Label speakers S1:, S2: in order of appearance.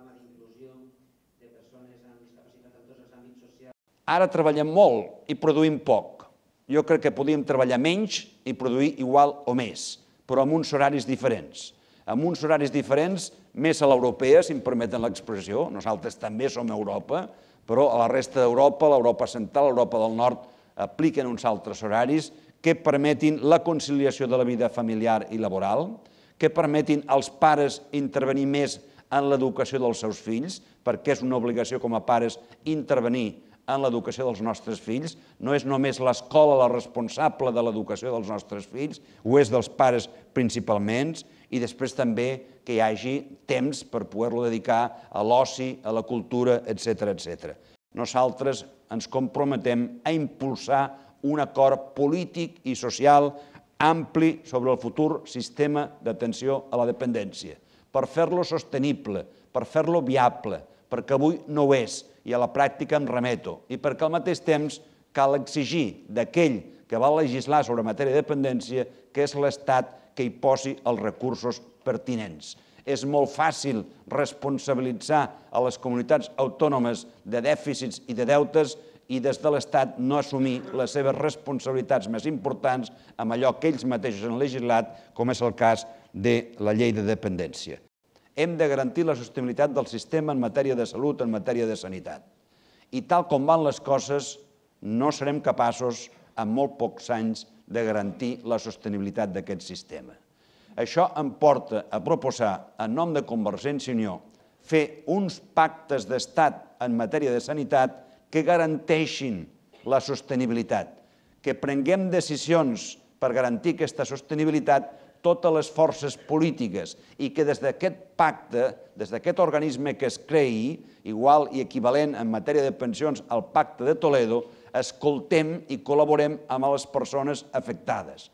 S1: programa d'inclusió de persones amb discapacitat en tots els àmbits socials. Ara treballem molt i produïm poc. Jo crec que podíem treballar menys i produir igual o més, però amb uns horaris diferents. Amb uns horaris diferents, més a l'europea, si em permeten l'expressió, nosaltres també som a Europa, però a la resta d'Europa, l'Europa central, l'Europa del nord, apliquen uns altres horaris que permetin la conciliació de la vida familiar i laboral, que permetin als pares intervenir més en l'educació dels seus fills, perquè és una obligació com a pares intervenir en l'educació dels nostres fills. No és només l'escola la responsable de l'educació dels nostres fills, ho és dels pares principalment, i després també que hi hagi temps per poder-lo dedicar a l'oci, a la cultura, etc etc. Nosaltres ens comprometem a impulsar un acord polític i social ampli sobre el futur sistema d'atenció a la dependència per fer-lo sostenible, per fer-lo viable, perquè avui no ho és i a la pràctica em remeto, i perquè al mateix temps cal exigir d'aquell que va legislar sobre matèria de dependència que és l'Estat que hi posi els recursos pertinents. És molt fàcil responsabilitzar a les comunitats autònomes de dèficits i de deutes i des de l'Estat no assumir les seves responsabilitats més importants amb allò que ells mateixos han legislat, com és el cas de la llei de dependència. Hem de garantir la sostenibilitat del sistema en matèria de salut, en matèria de sanitat. I tal com van les coses, no serem capaços, en molt pocs anys, de garantir la sostenibilitat d'aquest sistema. Això em porta a proposar, en nom de Convergència i Unió, fer uns pactes d'estat en matèria de sanitat que garanteixin la sostenibilitat, que prenguem decisions per garantir aquesta sostenibilitat totes les forces polítiques i que des d'aquest pacte, des d'aquest organisme que es creï, igual i equivalent en matèria de pensions al pacte de Toledo, escoltem i col·laborem amb les persones afectades.